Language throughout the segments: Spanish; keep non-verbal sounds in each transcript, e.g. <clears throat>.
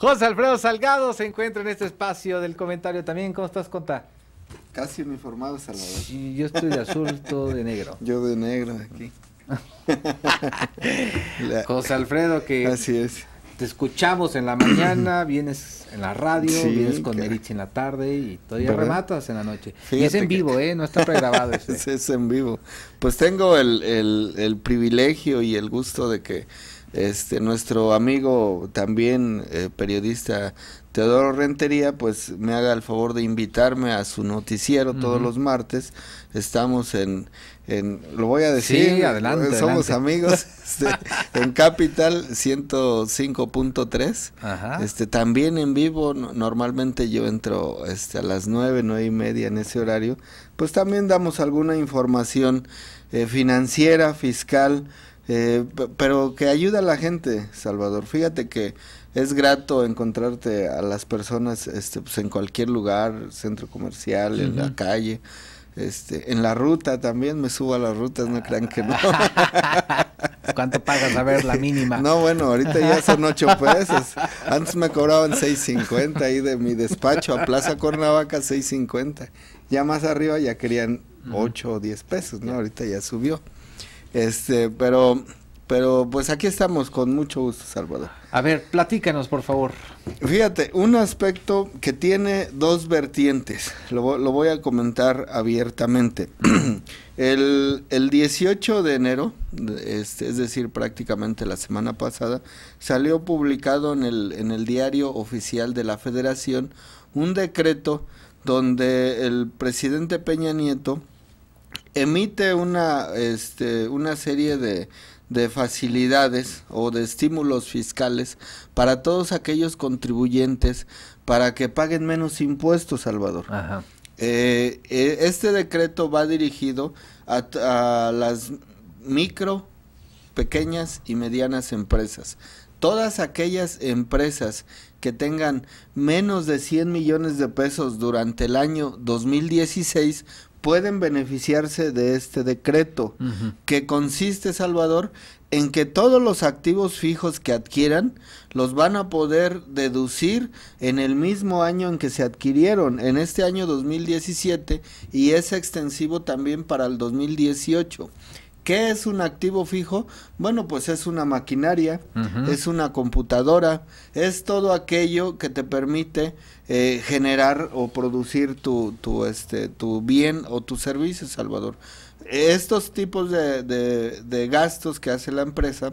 José Alfredo Salgado se encuentra en este espacio del comentario también. ¿Cómo estás, Conta? Casi uniformado, Salvador. Y yo estoy de azul, <laughs> todo de negro. Yo de negro aquí. <laughs> José Alfredo, que Así es. te escuchamos en la mañana, <clears throat> vienes en la radio, vienes con Nerich en la tarde y todavía rematas en la noche. y es en vivo, ¿eh? No está pregrabado. <laughs> es, en vivo. Pues tengo el privilegio y el gusto de que este, nuestro amigo también eh, periodista Teodoro Rentería, pues me haga el favor de invitarme a su noticiero todos los martes. Estamos en, en lo voy a decir, adelante, eh, somos amigos <laughs> este, en Capital 105.3. Este, también en vivo, normalmente yo entro este, a las nueve, nueve y media en ese horario. Pues también damos alguna información eh, financiera, fiscal eh, pero que ayuda a la gente, Salvador. Fíjate que es grato encontrarte a las personas este, pues en cualquier lugar, centro comercial, en la calle. Este, en la ruta también me subo a las rutas, no crean que no. <laughs> ¿Cuánto pagas? A ver, la mínima. No, bueno, ahorita ya son ocho pesos. Antes me cobraban 6.50 ahí de mi despacho a Plaza cornavaca 6.50. Ya más arriba ya querían ocho o 10 pesos, ¿no? Ahorita ya subió. Este, pero, pero pues aquí estamos con mucho gusto, Salvador. A ver, platícanos, por favor. Fíjate, un aspecto que tiene dos vertientes, lo, voy a comentar abiertamente. <clears throat> el, el, 18 de enero, este, es decir, prácticamente la semana pasada, salió publicado en el, en el diario oficial de la Federación un decreto donde el presidente Peña Nieto emite una, este, una serie de, facilidades o de estímulos fiscales para todos aquellos contribuyentes para que paguen menos impuestos, Salvador. Eh, eh, este decreto va dirigido a, las micro, pequeñas y medianas empresas todas aquellas empresas que tengan menos de 100 millones de pesos durante el año 2016 pueden beneficiarse de este decreto, que consiste, Salvador, en que todos los activos fijos que adquieran los van a poder deducir en el mismo año en que se adquirieron, en este año 2017, y es extensivo también para el 2018. ¿Qué es un activo fijo? Bueno, pues es una maquinaria, es una computadora, es todo aquello que te permite eh, generar o producir tu, tu, este, tu bien o tu servicio, Salvador. Estos tipos de gastos que hace la empresa,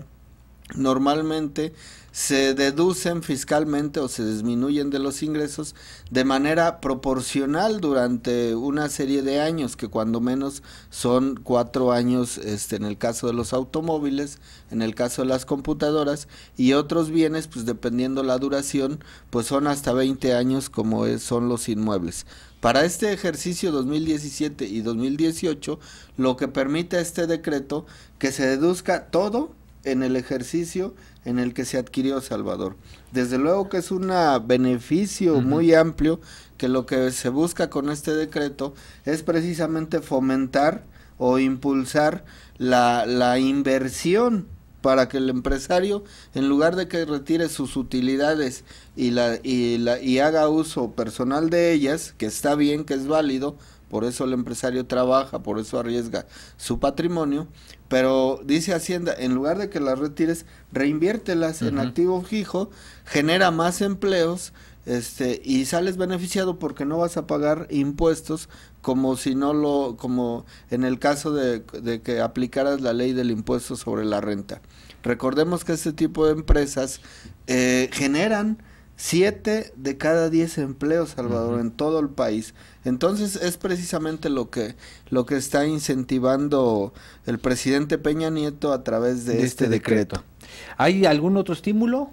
normalmente se deducen fiscalmente o se disminuyen de los ingresos de manera proporcional durante una serie de años, que cuando menos son cuatro años este, en el caso de los automóviles, en el caso de las computadoras, y otros bienes, pues dependiendo la duración, pues son hasta 20 años como son los inmuebles. Para este ejercicio 2017 y 2018, lo que permite este decreto que se deduzca todo en el ejercicio en el que se adquirió Salvador. Desde luego que es un beneficio muy amplio que lo que se busca con este decreto es precisamente fomentar o impulsar la, la inversión para que el empresario, en lugar de que retire sus utilidades y, la, y, la, y haga uso personal de ellas, que está bien, que es válido, por eso el empresario trabaja, por eso arriesga su patrimonio, pero dice Hacienda, en lugar de que las retires, reinviértelas en activo fijo, genera más empleos, este, y sales beneficiado porque no vas a pagar impuestos como si no lo, como en el caso de, de que aplicaras la ley del impuesto sobre la renta. Recordemos que este tipo de empresas eh, generan Siete de cada diez empleos, Salvador, en todo el país. Entonces es precisamente lo que, lo que está incentivando el presidente Peña Nieto a través de, este, este decreto. ¿Hay algún otro estímulo?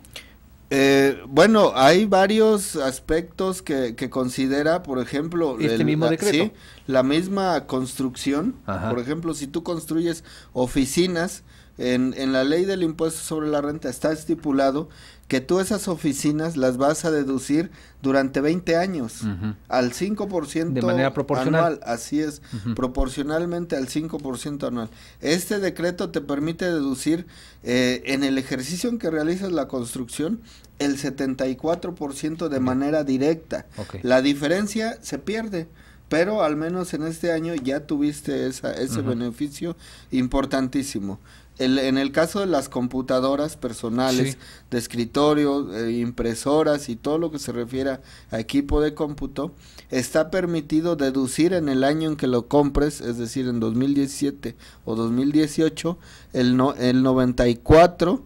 Eh, bueno, hay varios aspectos que, considera, por ejemplo, este mismo decreto. La, sí, la misma construcción. Por ejemplo, si tú construyes oficinas, en, en la ley del impuesto sobre la renta está estipulado que tú esas oficinas las vas a deducir durante 20 años al 5% de manera proporcional. Anual, así es, proporcionalmente al 5% anual. Este decreto te permite deducir eh, en el ejercicio en que realizas la construcción el 74% de manera directa. La diferencia se pierde pero al menos en este año ya tuviste ese beneficio importantísimo en el caso de las computadoras personales de escritorio, eh, impresoras y todo lo que se refiere a equipo de cómputo, está permitido deducir en el año en que lo compres, es decir, en 2017 o 2018, el, no, el 94%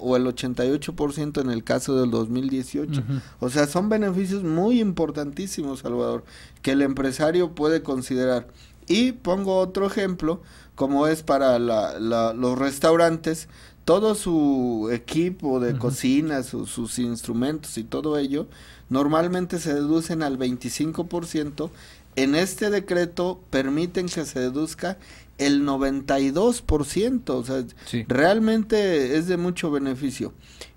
o el 88% en el caso del 2018. O sea, son beneficios muy importantísimos, Salvador, que el empresario puede considerar y pongo otro ejemplo, como es para los restaurantes, todo su equipo de cocina, sus instrumentos y todo ello, normalmente se deducen al 25%. En este decreto permiten que se deduzca el 92%, o sea, realmente es de mucho beneficio.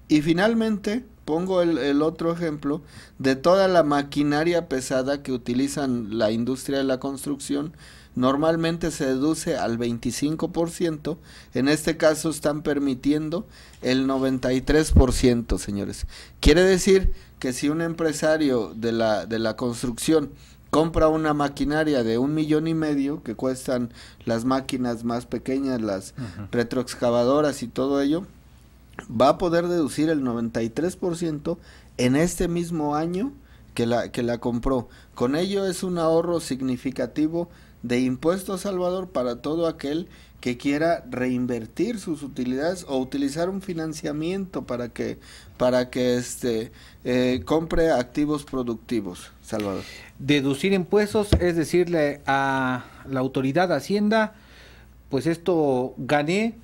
Y finalmente, pongo el, otro ejemplo de toda la maquinaria pesada que utilizan la industria de la construcción, normalmente se deduce al 25%, en este caso están permitiendo el 93%, señores. Quiere decir que si un empresario de la, de la construcción compra una maquinaria de un millón y medio, que cuestan las máquinas más pequeñas, las retroexcavadoras y todo ello, va a poder deducir el 93% en este mismo año que la, que la compró. Con ello es un ahorro significativo de impuestos, Salvador, para todo aquel que quiera reinvertir sus utilidades o utilizar un financiamiento para que, para que este, eh, compre activos productivos, Salvador. Deducir impuestos es decirle a la autoridad de Hacienda, pues esto gané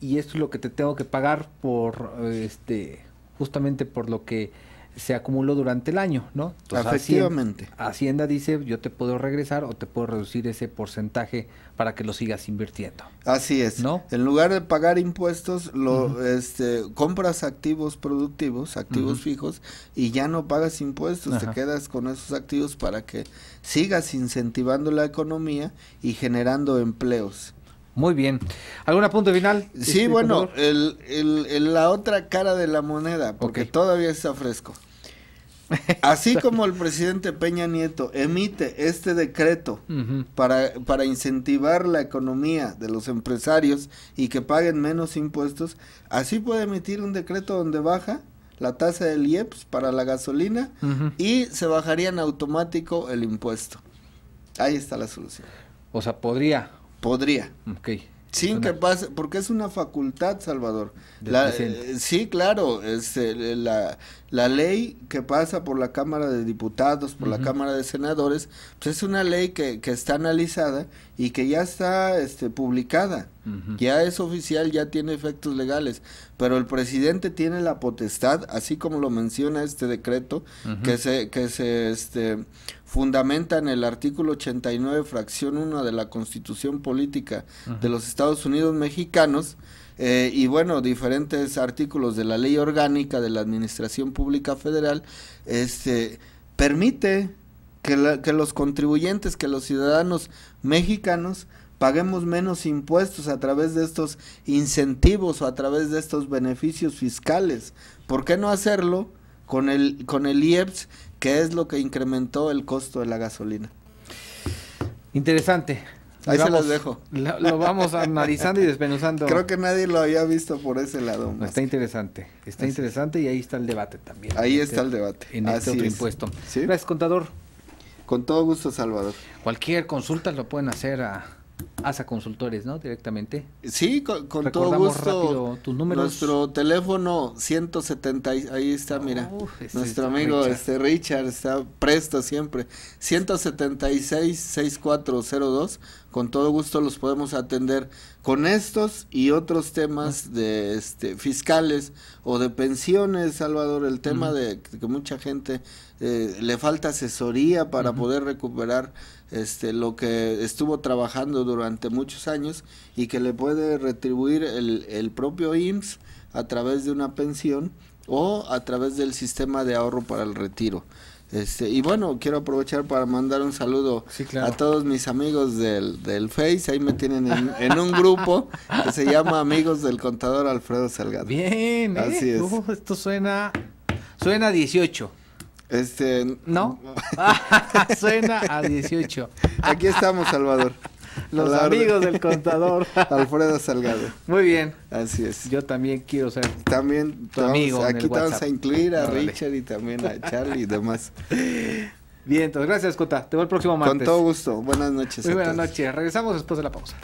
y esto es lo que te tengo que pagar por este justamente por lo que se acumuló durante el año, ¿no? Pues efectivamente. Hacienda, dice, yo te puedo regresar o te puedo reducir ese porcentaje para que lo sigas invirtiendo. Así es. ¿No? En lugar de pagar impuestos, lo, este, compras activos productivos, activos fijos, y ya no pagas impuestos, te quedas con esos activos para que sigas incentivando la economía y generando empleos. Muy bien. ¿Algún punto final? Sí, este, bueno, el, la otra cara de la moneda, porque todavía está fresco. Así <laughs> como el presidente Peña Nieto emite este decreto para, incentivar la economía de los empresarios y que paguen menos impuestos, así puede emitir un decreto donde baja la tasa del IEPS para la gasolina y se bajaría en automático el impuesto. Ahí está la solución. O sea, podría Podría. Ok. Sin que pase, porque es una facultad, Salvador. Eh, sí, claro, es, eh, la, la, ley que pasa por la Cámara de Diputados, por la Cámara de Senadores, pues, es una ley que, que está analizada y que ya está este, publicada, ya es oficial, ya tiene efectos legales, pero el presidente tiene la potestad, así como lo menciona este decreto, que se, que se este, fundamenta en el artículo 89, fracción 1 de la Constitución Política de los Estados Unidos Mexicanos, eh, y bueno, diferentes artículos de la Ley Orgánica de la Administración Pública Federal, este, permite que, los contribuyentes, que los ciudadanos mexicanos paguemos menos impuestos a través de estos incentivos o a través de estos beneficios fiscales. ¿Por qué no hacerlo con el, con el IEPS, que es lo que incrementó el costo de la gasolina? Interesante. Ahí se los dejo. Lo, vamos analizando y despenuzando Creo que nadie lo había visto por ese lado. está interesante, está interesante y ahí está el debate también. Ahí está este el debate. En este otro impuesto. Gracias, contador. Con todo gusto, Salvador. Cualquier consulta lo pueden hacer a ASA Consultores, ¿no? Directamente. Sí, con, todo gusto. tus Nuestro teléfono 170, ahí está, mira. Este nuestro amigo Richard. este Richard está presto siempre. 176-6402. Con todo gusto los podemos atender con estos y otros temas de este fiscales o de pensiones, Salvador. El tema de que mucha gente eh, le falta asesoría para poder recuperar este lo que estuvo trabajando durante muchos años y que le puede retribuir el, el propio IMSS a través de una pensión o a través del sistema de ahorro para el retiro. Este, y bueno, quiero aprovechar para mandar un saludo a todos mis amigos del, del Face. Ahí me tienen en, un grupo que se llama Amigos del Contador Alfredo Salgado. Bien, ¿eh? así es. Uh, esto suena, suena 18. Este, no, <laughs> <laughs> suena a 18. Aquí estamos, Salvador. Los amigos del contador. <laughs> Alfredo Salgado. Muy bien. Así es. Yo también quiero ser también tu amigo. Aquí te vamos a incluir a Richard y también a Charlie y demás. <laughs> Bien, entonces gracias, Cota. Te veo el próximo martes. Con todo gusto. Buenas noches. Muy buenas noches. Regresamos después de la pausa.